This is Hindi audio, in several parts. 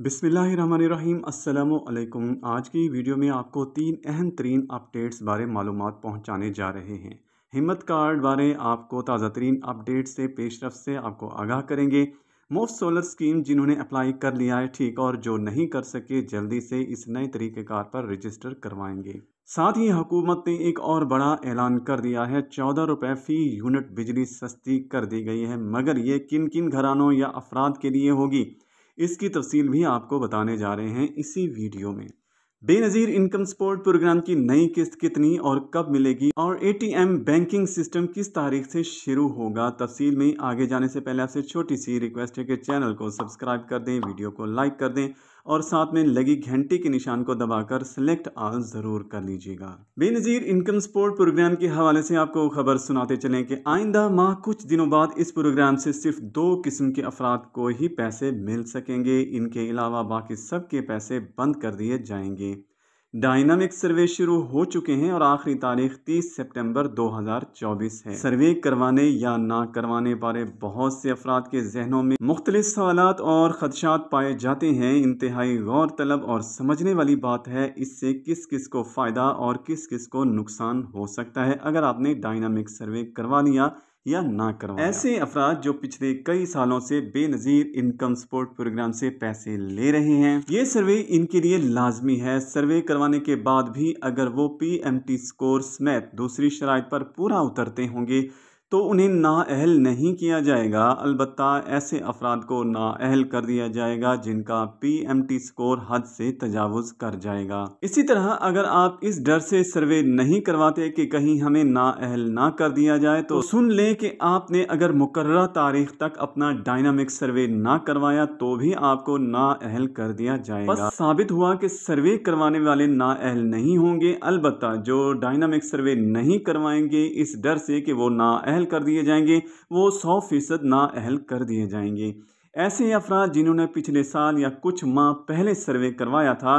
बिसमीम् अल्लाम आज की वीडियो में आपको तीन अहम तरीन अपडेट्स बारे मालूम पहुँचाने जा रहे हैं हिम्मत कार्ड बारे आपको ताज़ा तरीन अपडेट से पेशरफ से आपको आगाह करेंगे मुफ्त सोलर स्कीम जिन्होंने अप्लाई कर लिया है ठीक और जो नहीं कर सके जल्दी से इस नए तरीक़ेकार पर रजिस्टर करवाएंगे साथ ही हुकूमत ने एक और बड़ा ऐलान कर दिया है चौदह रुपये फ़ी यूनिट बिजली सस्ती कर दी गई है मगर ये किन किन घरानों या अफराद के लिए होगी इसकी तफसील भी आपको बताने जा रहे हैं इसी वीडियो में बेनज़ीर इनकम सपोर्ट प्रोग्राम की नई किस्त कितनी और कब मिलेगी और एटीएम बैंकिंग सिस्टम किस तारीख से शुरू होगा तफसील में आगे जाने से पहले आपसे छोटी सी रिक्वेस्ट है कि चैनल को सब्सक्राइब कर दें वीडियो को लाइक कर दें और साथ में लगी घंटी के निशान को दबाकर सिलेक्ट आल ज़रूर कर लीजिएगा बेनज़ीर इनकम सपोर्ट प्रोग्राम के हवाले से आपको खबर सुनाते चलें कि आइंदा माह कुछ दिनों बाद इस प्रोग्राम से सिर्फ दो किस्म के अफराद को ही पैसे मिल सकेंगे इनके अलावा बाकी सबके पैसे बंद कर दिए जाएंगे डायनामिक सर्वे शुरू हो चुके हैं और आखिरी तारीख 30 सितंबर 2024 है सर्वे करवाने या ना करवाने बारे बहुत से अफराद के जहनों में मुख्तल सवाल और खदशात पाए जाते हैं इंतहाई गौर तलब और समझने वाली बात है इससे किस किस को फ़ायदा और किस किस को नुकसान हो सकता है अगर आपने डायनामिक सर्वे करवा लिया या ना करवाएं ऐसे अफराद जो पिछले कई सालों से बेनज़ीर इनकम सपोर्ट प्रोग्राम से पैसे ले रहे हैं ये सर्वे इनके लिए लाजमी है सर्वे करवाने के बाद भी अगर वो पी एम टी स्कोर समेत दूसरी शराय पर पूरा उतरते होंगे तो उन्हें नाअहल नहीं किया जाएगा अलबत् ऐसे अफराद को नाअहल कर दिया जाएगा जिनका पी एम टी स्कोर हद से तजावज़ कर जाएगा इसी तरह अगर आप इस डर से सर्वे नहीं करवाते कि कहीं हमें नाअहल ना कर दिया जाए तो सुन लें कि आपने अगर मुकर तारीख तक अपना डायनामिक सर्वे ना करवाया तो भी आपको नाअहल कर दिया जाएगा साबित हुआ कि सर्वे करवाने वाले अहल नहीं होंगे अलबत् जो डायनामिक सर्वे नहीं करवाएंगे इस डर से कि वो नाअहल अहल कर दिए जाएंगे वो सौ फीसद नाअहल कर दिए जाएंगे ऐसे अफराद जिन्होंने पिछले साल या कुछ माह पहले सर्वे करवाया था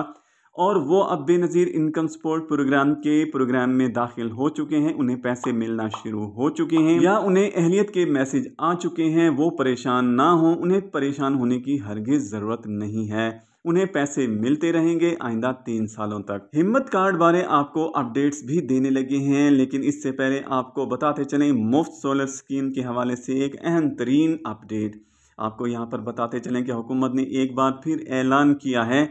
और वो अब बेनज़ीर इनकम सपोर्ट प्रोग्राम के प्रोग्राम में दाखिल हो चुके हैं उन्हें पैसे मिलना शुरू हो चुके हैं या उन्हें अहलियत के मैसेज आ चुके हैं वो परेशान ना हो उन्हें परेशान होने की हरगिज़ ज़रूरत नहीं है उन्हें पैसे मिलते रहेंगे आइंदा तीन सालों तक हिम्मत कार्ड बारे आपको अपडेट्स भी देने लगे हैं लेकिन इससे पहले आपको बताते चलें मुफ्त सोलर स्कीम के हवाले से एक अहम तरीन अपडेट आपको यहाँ पर बताते चलें कि हुकूमत ने एक बार फिर ऐलान किया है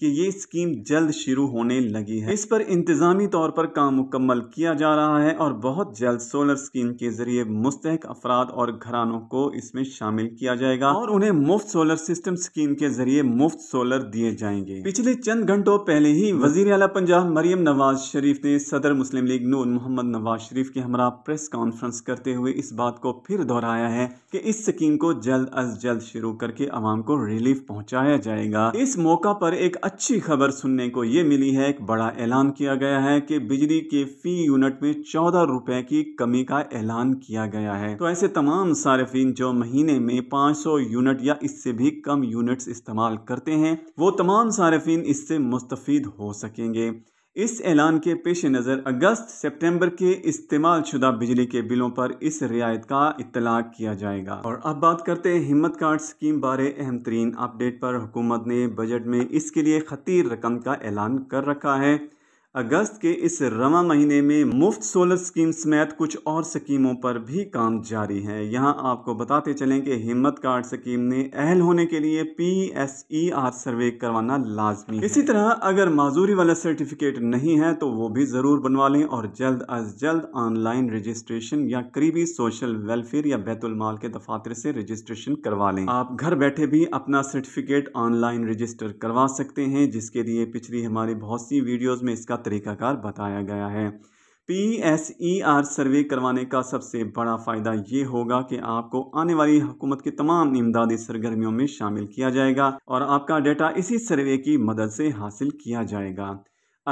कि ये स्कीम जल्द शुरू होने लगी है इस पर इंतजामी तौर पर काम मुकम्मल किया जा रहा है और बहुत जल्द सोलर स्कीम के जरिए मुस्तक अफराद और घरानों को इसमें शामिल किया जाएगा और उन्हें मुफ्त सोलर सिस्टम स्कीम के जरिए मुफ्त सोलर दिए जाएंगे पिछले चंद घंटों पहले ही वजीर अला पंजाब मरियम नवाज शरीफ ने सदर मुस्लिम लीग नून मोहम्मद नवाज शरीफ के हमरा प्रेस कॉन्फ्रेंस करते हुए इस बात को फिर दोहराया है कि इस स्कीम को जल्द अज जल्द शुरू करके आवाम को रिलीफ पहुंचाया जाएगा इस मौका पर एक अच्छी खबर सुनने को ये मिली है एक बड़ा ऐलान किया गया है कि बिजली के फी यूनिट में चौदह रुपए की कमी का ऐलान किया गया है तो ऐसे तमाम सार्फिन जो महीने में 500 यूनिट या इससे भी कम यूनिट्स इस्तेमाल करते हैं वो तमाम सार्फिन इससे मुस्तफ़ हो सकेंगे इस ऐलान के पेश नज़र अगस्त सितंबर के इस्तेमाल शुदा बिजली के बिलों पर इस रियायत का इतलाक किया जाएगा और अब बात करते हैं हिम्मत कार्ड स्कीम बारे अहम तरीन अपडेट पर हुकूमत ने बजट में इसके लिए खतीर रकम का ऐलान कर रखा है अगस्त के इस रवा महीने में मुफ्त सोलर स्कीम समेत कुछ और स्कीमों पर भी काम जारी है यहां आपको बताते चलें कि हिम्मत कार्ड स्कीम ने अहल होने के लिए P S E R survey करवाना लाजमी इसी तरह अगर माजूरी वाला सर्टिफिकेट नहीं है तो वो भी ज़रूर बनवा लें और जल्द अज जल्द ऑनलाइन रजिस्ट्रेशन या करीबी सोशल वेलफेयर या बैतुलमाल के दफातर से रजिस्ट्रेशन करवा लें आप घर बैठे भी अपना सर्टिफिकेट ऑनलाइन रजिस्टर करवा सकते हैं जिसके लिए पिछली हमारी बहुत सी वीडियोज़ में इसका तरीकाकार बताया गया है P S E R survey करवाने का सबसे बड़ा फ़ायदा ये होगा कि आपको आने वाली हुकूमत की तमाम इमदादी सरगर्मियों में शामिल किया जाएगा और आपका डेटा इसी सर्वे की मदद से हासिल किया जाएगा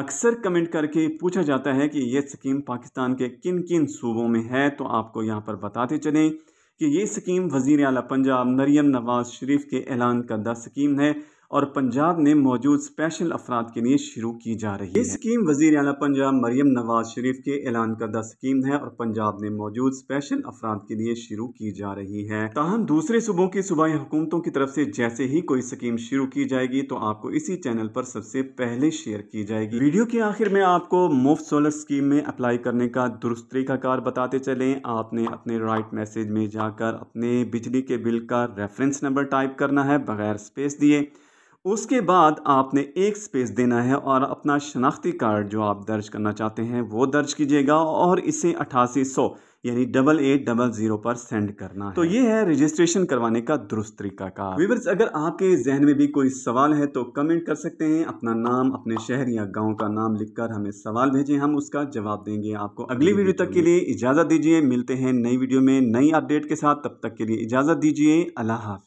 अक्सर कमेंट करके पूछा जाता है कि ये स्कीम पाकिस्तान के किन किन सूबों में है तो आपको यहाँ पर बताते चलें कि ये स्कीम वज़ी अला पंजाब नरियम नवाज शरीफ के ऐलान करदा स्कीम है और पंजाब में मौजूद स्पेशल अफराद के लिए शुरू की जा रही है स्कीम वजीर अला पंजाब मरियम नवाज शरीफ के ऐलान करदा स्कीम है और पंजाब में मौजूद स्पेशल अफराद के लिए शुरू की जा रही है ताहम दूसरे सूबों की सूबाई हुकूमतों की तरफ से जैसे ही कोई स्कीम शुरू की जाएगी तो आपको इसी चैनल पर सबसे पहले शेयर की जाएगी वीडियो के आखिर में आपको मुफ्त सोलर स्कीम में अप्लाई करने का दुरुस्त तरीकाकार बताते चले आपने अपने राइट मैसेज में जाकर अपने बिजली के बिल का रेफरेंस नंबर टाइप करना है बगैर स्पेस दिए उसके बाद आपने एक स्पेस देना है और अपना शनाख्ती कार्ड जो आप दर्ज करना चाहते हैं वो दर्ज कीजिएगा और इसे अठासी सौ यानी डबल एट डबल जीरो पर सेंड करना तो ये है रजिस्ट्रेशन करवाने का दुरुस्त तरीका का व्यूवर्स अगर आपके जहन में भी कोई सवाल है तो कमेंट कर सकते हैं अपना नाम अपने शहर या गांव का नाम लिखकर हमें सवाल भेजें हम उसका जवाब देंगे आपको अगली वीडियो तक के लिए इजाज़त दीजिए मिलते हैं नई वीडियो में नई अपडेट के साथ तब तक के लिए इजाज़त दीजिए अल्लाह हाफि